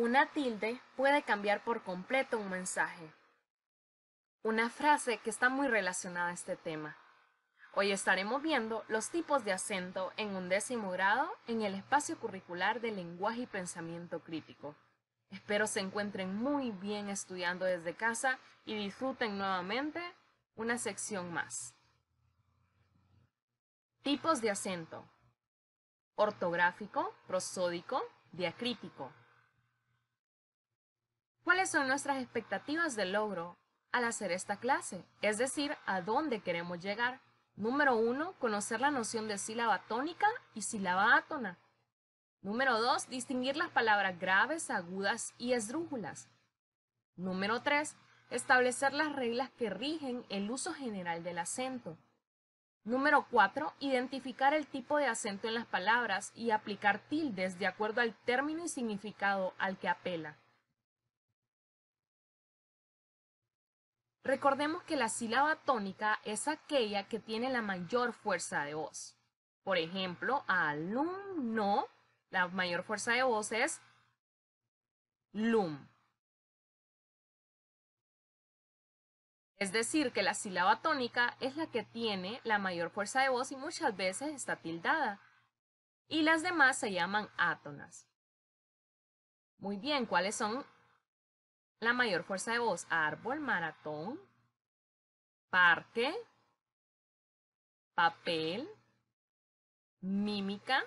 Una tilde puede cambiar por completo un mensaje. Una frase que está muy relacionada a este tema. Hoy estaremos viendo los tipos de acento en un décimo grado en el espacio curricular de lenguaje y pensamiento crítico. Espero se encuentren muy bien estudiando desde casa y disfruten nuevamente una sección más. Tipos de acento. Ortográfico, prosódico, diacrítico. ¿Cuáles son nuestras expectativas de logro al hacer esta clase? Es decir, ¿a dónde queremos llegar? Número 1. Conocer la noción de sílaba tónica y sílaba átona. Número 2. Distinguir las palabras graves, agudas y esdrújulas. Número 3. Establecer las reglas que rigen el uso general del acento. Número 4. Identificar el tipo de acento en las palabras y aplicar tildes de acuerdo al término y significado al que apela. Recordemos que la sílaba tónica es aquella que tiene la mayor fuerza de voz. Por ejemplo, alumno, la mayor fuerza de voz es lum. Es decir, que la sílaba tónica es la que tiene la mayor fuerza de voz y muchas veces está tildada. Y las demás se llaman átonas. Muy bien, ¿cuáles son la mayor fuerza de voz, árbol, maratón, parque, papel, mímica.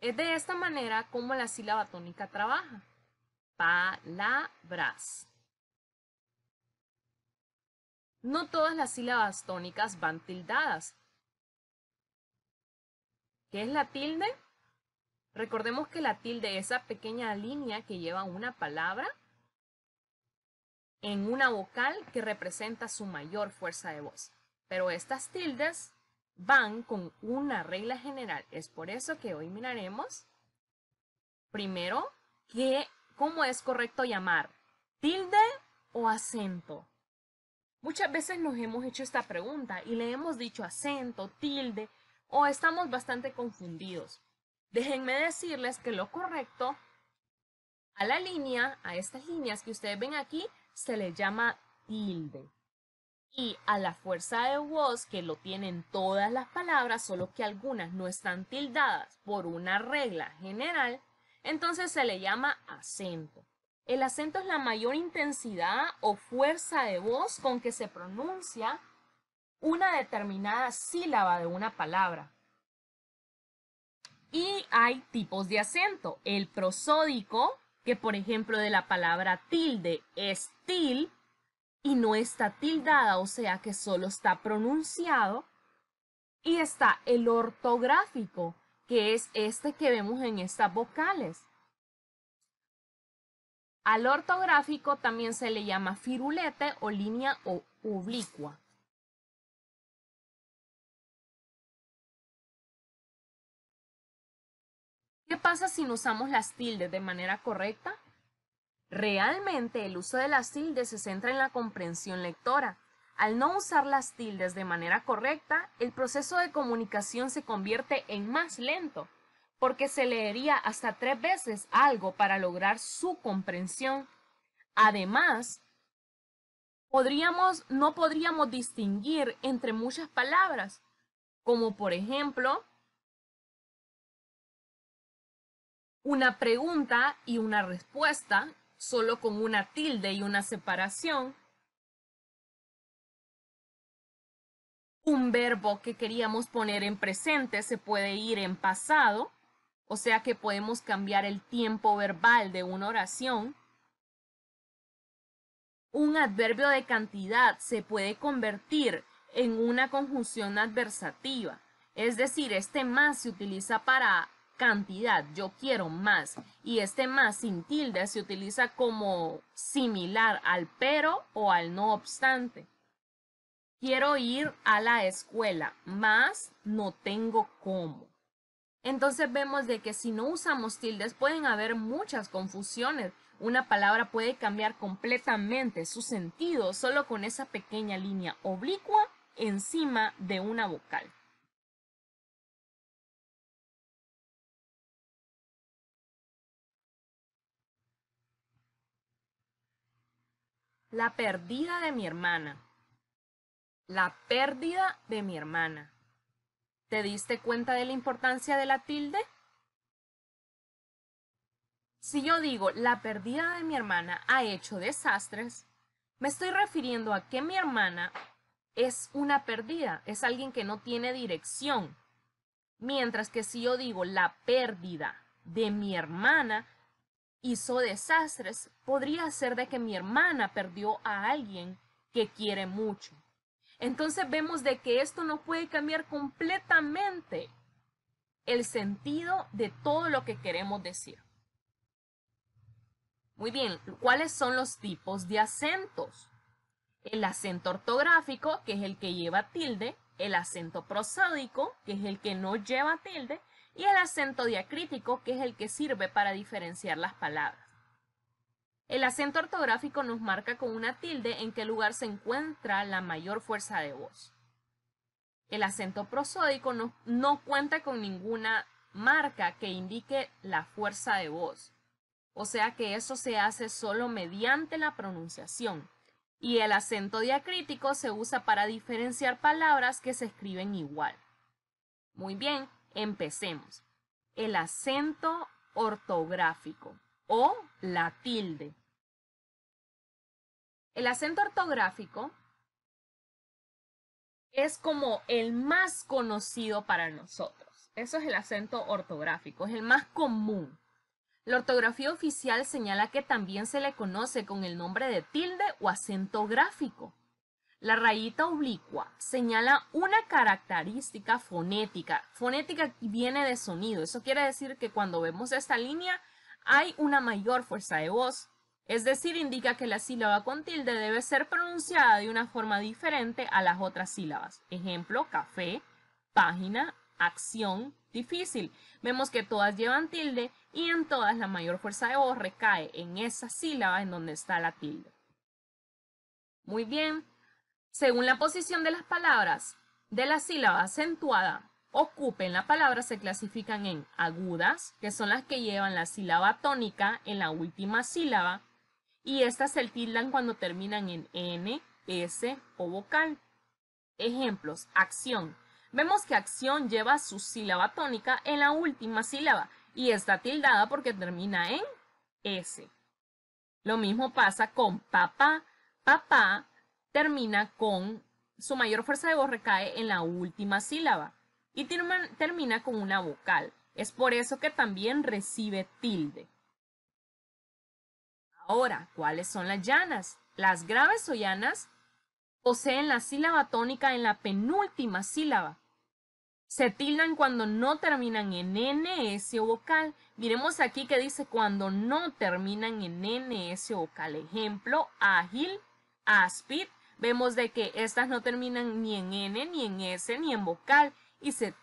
Es de esta manera como la sílaba tónica trabaja. Palabras. No todas las sílabas tónicas van tildadas. ¿Qué es la tilde? Recordemos que la tilde, es esa pequeña línea que lleva una palabra en una vocal que representa su mayor fuerza de voz. Pero estas tildes van con una regla general. Es por eso que hoy miraremos primero cómo es correcto llamar tilde o acento. Muchas veces nos hemos hecho esta pregunta y le hemos dicho acento, tilde o estamos bastante confundidos. Déjenme decirles que lo correcto a la línea, a estas líneas que ustedes ven aquí, se le llama tilde. Y a la fuerza de voz, que lo tienen todas las palabras, solo que algunas no están tildadas por una regla general, entonces se le llama acento. El acento es la mayor intensidad o fuerza de voz con que se pronuncia una determinada sílaba de una palabra. Y hay tipos de acento. El prosódico, que por ejemplo de la palabra tilde es til y no está tildada, o sea que solo está pronunciado. Y está el ortográfico, que es este que vemos en estas vocales. Al ortográfico también se le llama firulete o línea o oblicua. ¿Qué pasa si no usamos las tildes de manera correcta? Realmente el uso de las tildes se centra en la comprensión lectora. Al no usar las tildes de manera correcta, el proceso de comunicación se convierte en más lento, porque se leería hasta tres veces algo para lograr su comprensión. Además, podríamos, no podríamos distinguir entre muchas palabras, como por ejemplo, una pregunta y una respuesta, solo con una tilde y una separación. Un verbo que queríamos poner en presente se puede ir en pasado, o sea que podemos cambiar el tiempo verbal de una oración. Un adverbio de cantidad se puede convertir en una conjunción adversativa, es decir, este más se utiliza para cantidad, yo quiero más. Y este más sin tilde se utiliza como similar al pero o al no obstante. Quiero ir a la escuela, más no tengo cómo. Entonces vemos de que si no usamos tildes pueden haber muchas confusiones. Una palabra puede cambiar completamente su sentido solo con esa pequeña línea oblicua encima de una vocal. La pérdida de mi hermana. La pérdida de mi hermana. ¿Te diste cuenta de la importancia de la tilde? Si yo digo la pérdida de mi hermana ha hecho desastres, me estoy refiriendo a que mi hermana es una pérdida, es alguien que no tiene dirección. Mientras que si yo digo la pérdida de mi hermana, hizo desastres podría ser de que mi hermana perdió a alguien que quiere mucho. Entonces vemos de que esto no puede cambiar completamente el sentido de todo lo que queremos decir. Muy bien, ¿cuáles son los tipos de acentos? El acento ortográfico, que es el que lleva tilde, el acento prosódico, que es el que no lleva tilde, y el acento diacrítico, que es el que sirve para diferenciar las palabras. El acento ortográfico nos marca con una tilde en qué lugar se encuentra la mayor fuerza de voz. El acento prosódico no, cuenta con ninguna marca que indique la fuerza de voz, o sea que eso se hace solo mediante la pronunciación. Y el acento diacrítico se usa para diferenciar palabras que se escriben igual. Muy bien, Empecemos. El acento ortográfico o la tilde. El acento ortográfico es como el más conocido para nosotros. Eso es el acento ortográfico, es el más común. La ortografía oficial señala que también se le conoce con el nombre de tilde o acento gráfico. La rayita oblicua señala una característica fonética. Fonética viene de sonido. Eso quiere decir que cuando vemos esta línea hay una mayor fuerza de voz. Es decir, indica que la sílaba con tilde debe ser pronunciada de una forma diferente a las otras sílabas. Ejemplo, café, página, acción, difícil. Vemos que todas llevan tilde y en todas la mayor fuerza de voz recae en esa sílaba en donde está la tilde. Muy bien, según la posición de las palabras de la sílaba acentuada, ocupen la palabra se clasifican en agudas, que son las que llevan la sílaba tónica en la última sílaba, y estas se tildan cuando terminan en N, S o vocal. Ejemplos, acción. Vemos que acción lleva su sílaba tónica en la última sílaba y está tildada porque termina en S. Lo mismo pasa con papá. Papá termina con su mayor fuerza de voz recae en la última sílaba y termina con una vocal. Es por eso que también recibe tilde. Ahora, ¿cuáles son las llanas? Las graves o llanas poseen la sílaba tónica en la penúltima sílaba. Se tildan cuando no terminan en NS o vocal. Miremos aquí que dice cuando no terminan en NS o vocal. Ejemplo, ágil, áspid, vemos de que estas no terminan ni en N, ni en S, ni en vocal y se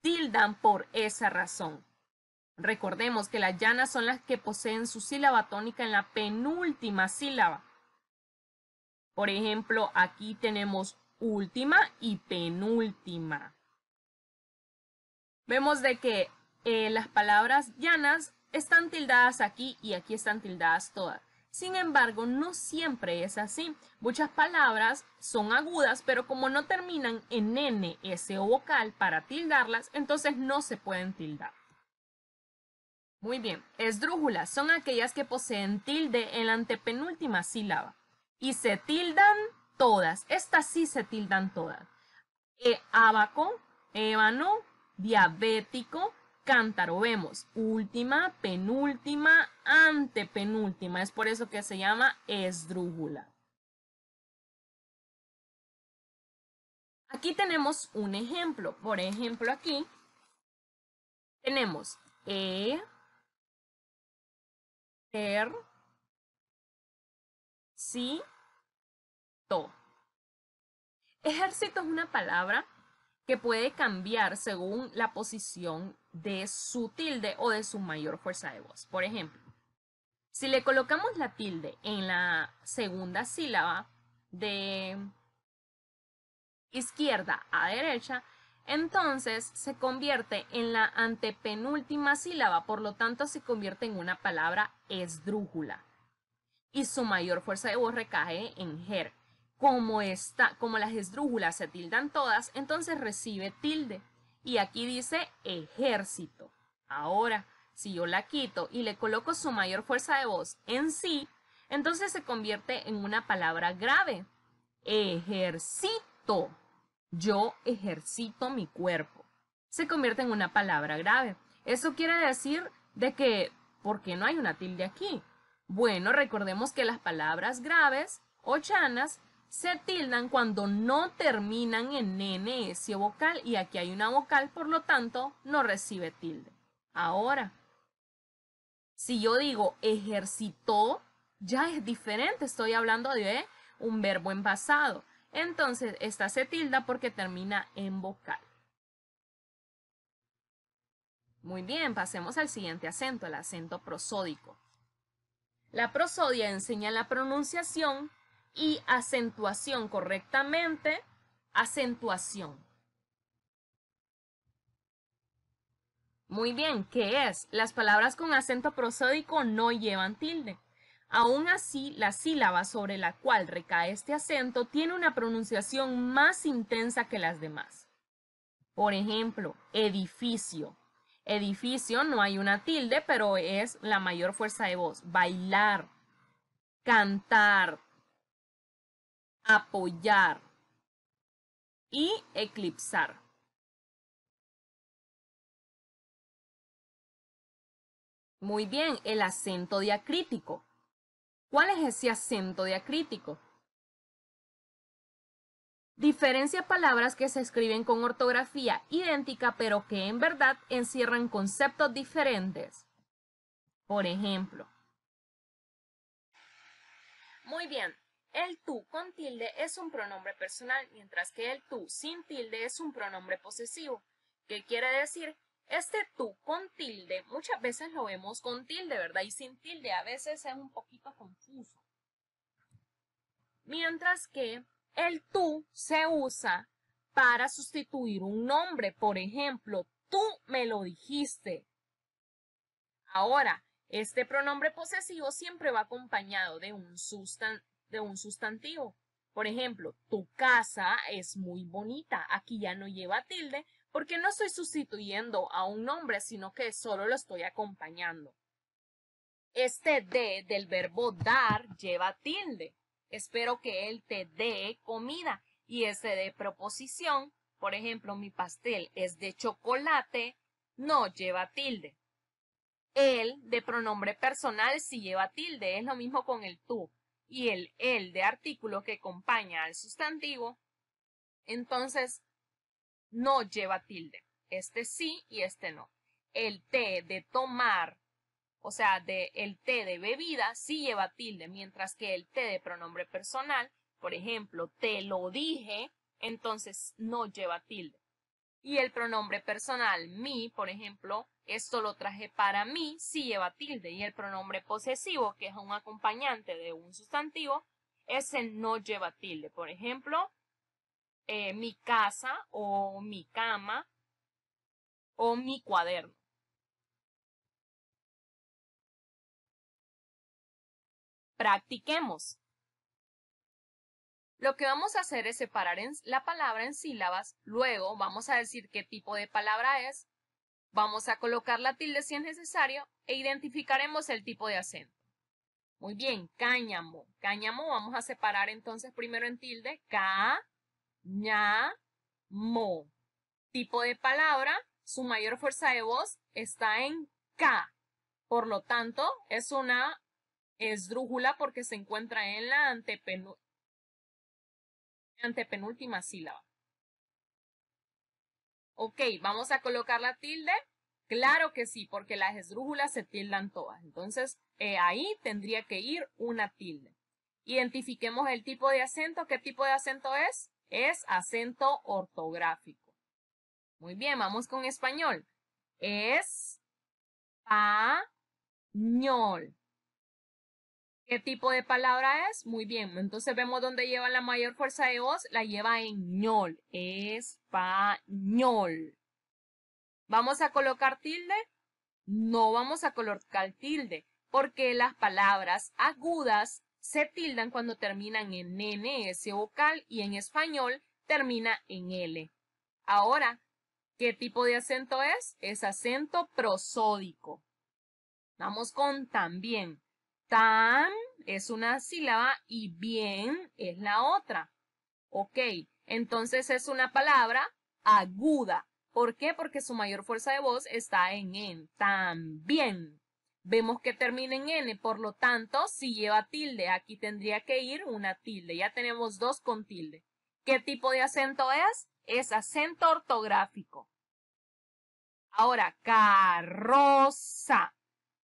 tildan por esa razón. Recordemos que las llanas son las que poseen su sílaba tónica en la penúltima sílaba. Por ejemplo, aquí tenemos última y penúltima. Vemos de que eh, las palabras llanas están tildadas aquí y aquí están tildadas todas. Sin embargo, no siempre es así. Muchas palabras son agudas, pero como no terminan en N, S o vocal para tildarlas, entonces no se pueden tildar. Muy bien, esdrújulas son aquellas que poseen tilde en la antepenúltima sílaba. Y se tildan todas, estas sí se tildan todas. E Abaco, ébano, diabético, cántaro vemos última, penúltima, antepenúltima. Es por eso que se llama esdrújula. Aquí tenemos un ejemplo. Por ejemplo, aquí tenemos e, r si, to. Ejército es una palabra que puede cambiar según la posición de su tilde o de su mayor fuerza de voz. Por ejemplo, si le colocamos la tilde en la segunda sílaba de izquierda a derecha, entonces se convierte en la antepenúltima sílaba, por lo tanto se convierte en una palabra esdrújula. Y su mayor fuerza de voz recae en jer como, como las esdrújulas se tildan todas, entonces recibe tilde. Y aquí dice ejército. Ahora, si yo la quito y le coloco su mayor fuerza de voz en sí, entonces se convierte en una palabra grave. Ejercito. Yo ejercito mi cuerpo. Se convierte en una palabra grave. Eso quiere decir de que, ¿por qué no hay una tilde aquí? Bueno, recordemos que las palabras graves o chanas se tildan cuando no terminan en NS vocal y aquí hay una vocal, por lo tanto, no recibe tilde. Ahora, si yo digo ejercitó, ya es diferente, estoy hablando de un verbo en pasado. Entonces, esta se tilda porque termina en vocal. Muy bien, pasemos al siguiente acento, el acento prosódico. La prosodia enseña la pronunciación y acentuación correctamente, acentuación. Muy bien, ¿qué es? Las palabras con acento prosódico no llevan tilde. Aún así, la sílaba sobre la cual recae este acento tiene una pronunciación más intensa que las demás. Por ejemplo, edificio. Edificio no hay una tilde, pero es la mayor fuerza de voz. Bailar, cantar, apoyar y eclipsar. Muy bien, el acento diacrítico. ¿Cuál es ese acento diacrítico? Diferencia palabras que se escriben con ortografía idéntica pero que en verdad encierran conceptos diferentes. Por ejemplo. Muy bien, el tú con tilde es un pronombre personal, mientras que el tú sin tilde es un pronombre posesivo. ¿Qué quiere decir? Este tú con tilde, muchas veces lo vemos con tilde, ¿verdad? Y sin tilde, a veces es un poquito confuso. Mientras que el tú se usa para sustituir un nombre. Por ejemplo, tú me lo dijiste. Ahora, este pronombre posesivo siempre va acompañado de un, sustantivo de un sustantivo. Por ejemplo, tu casa es muy bonita. Aquí ya no lleva tilde porque no estoy sustituyendo a un nombre, sino que solo lo estoy acompañando. Este de del verbo dar lleva tilde. Espero que él te dé comida. Y este de proposición, por ejemplo, mi pastel es de chocolate, no lleva tilde. El de pronombre personal sí lleva tilde, es lo mismo con el tú y el el de artículo que acompaña al sustantivo, entonces no lleva tilde. Este sí y este no. El T de tomar, o sea, de el T de bebida sí lleva tilde, mientras que el T de pronombre personal, por ejemplo, te lo dije, entonces no lleva tilde. Y el pronombre personal mi, por ejemplo, esto lo traje para mí si lleva tilde y el pronombre posesivo, que es un acompañante de un sustantivo, ese no lleva tilde. Por ejemplo, eh, mi casa o mi cama o mi cuaderno. Practiquemos. Lo que vamos a hacer es separar la palabra en sílabas, luego vamos a decir qué tipo de palabra es Vamos a colocar la tilde si es necesario e identificaremos el tipo de acento. Muy bien, cáñamo. Cáñamo vamos a separar entonces primero en tilde. Ca, ña, mo. Tipo de palabra, su mayor fuerza de voz está en ca. Por lo tanto, es una esdrújula porque se encuentra en la antepenúltima sílaba. Ok, ¿vamos a colocar la tilde? Claro que sí, porque las esdrújulas se tildan todas. Entonces, eh, ahí tendría que ir una tilde. Identifiquemos el tipo de acento. ¿Qué tipo de acento es? Es acento ortográfico. Muy bien, vamos con español. Es pañol. ¿Qué tipo de palabra es? Muy bien, entonces vemos dónde lleva la mayor fuerza de voz, la lleva en ñol, español. ¿Vamos a colocar tilde? No vamos a colocar tilde, porque las palabras agudas se tildan cuando terminan en n, s vocal y en español termina en l. Ahora, ¿qué tipo de acento es? Es acento prosódico. Vamos con también. Tan es una sílaba y bien es la otra. Ok, entonces es una palabra aguda. ¿Por qué? Porque su mayor fuerza de voz está en en. También. Vemos que termina en n, por lo tanto, si lleva tilde, aquí tendría que ir una tilde. Ya tenemos dos con tilde. ¿Qué tipo de acento es? Es acento ortográfico. Ahora, carroza.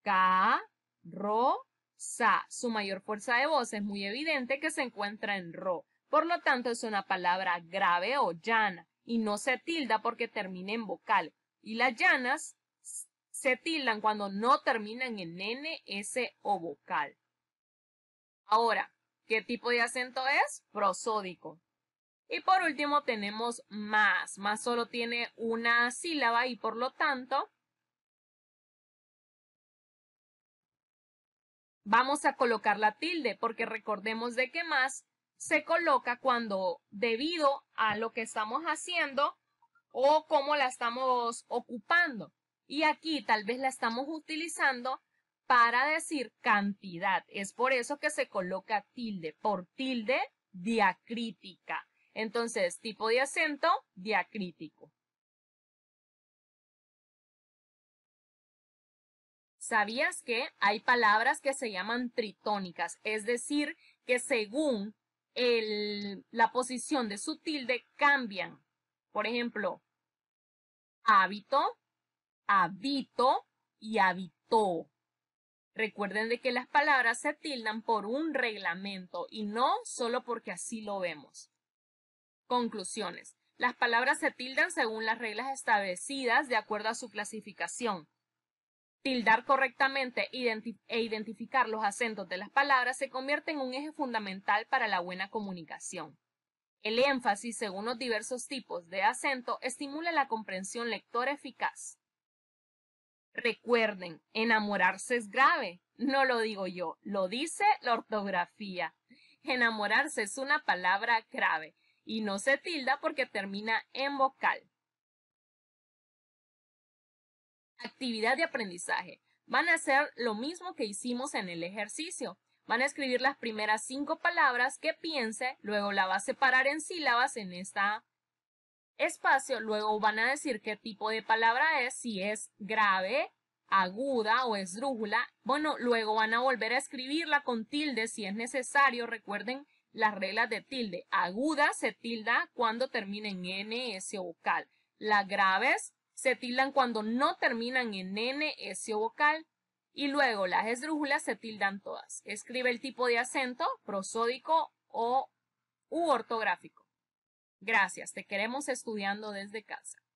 Carroza Sa, su mayor fuerza de voz es muy evidente que se encuentra en ro, por lo tanto es una palabra grave o llana, y no se tilda porque termina en vocal, y las llanas se tildan cuando no terminan en n, s o vocal. Ahora, ¿qué tipo de acento es? Prosódico. Y por último tenemos más. Más solo tiene una sílaba y por lo tanto vamos a colocar la tilde porque recordemos de que más se coloca cuando debido a lo que estamos haciendo o cómo la estamos ocupando. Y aquí tal vez la estamos utilizando para decir cantidad. Es por eso que se coloca tilde, por tilde diacrítica. Entonces, tipo de acento, diacrítico. ¿Sabías que hay palabras que se llaman tritónicas? Es decir, que según la posición de su tilde cambian. Por ejemplo, hábito, habito y habitó. Recuerden de que las palabras se tildan por un reglamento y no solo porque así lo vemos. Conclusiones. Las palabras se tildan según las reglas establecidas de acuerdo a su clasificación. Tildar correctamente e identificar los acentos de las palabras se convierte en un eje fundamental para la buena comunicación. El énfasis, según los diversos tipos de acento, estimula la comprensión lectora eficaz. Recuerden, enamorarse es grave. No lo digo yo, lo dice la ortografía. Enamorarse es una palabra grave y no se tilda porque termina en vocal actividad de aprendizaje. Van a hacer lo mismo que hicimos en el ejercicio. Van a escribir las primeras cinco palabras que piense, luego la va a separar en sílabas en este espacio, luego van a decir qué tipo de palabra es, si es grave, aguda o esdrújula. Bueno, luego van a volver a escribirla con tilde si es necesario. Recuerden las reglas de tilde. Aguda se tilda cuando termina en NS vocal. Las graves se tildan cuando no terminan en N, S o vocal, y luego las esdrújulas se tildan todas. Escribe el tipo de acento, prosódico o u ortográfico. Gracias, te queremos estudiando desde casa.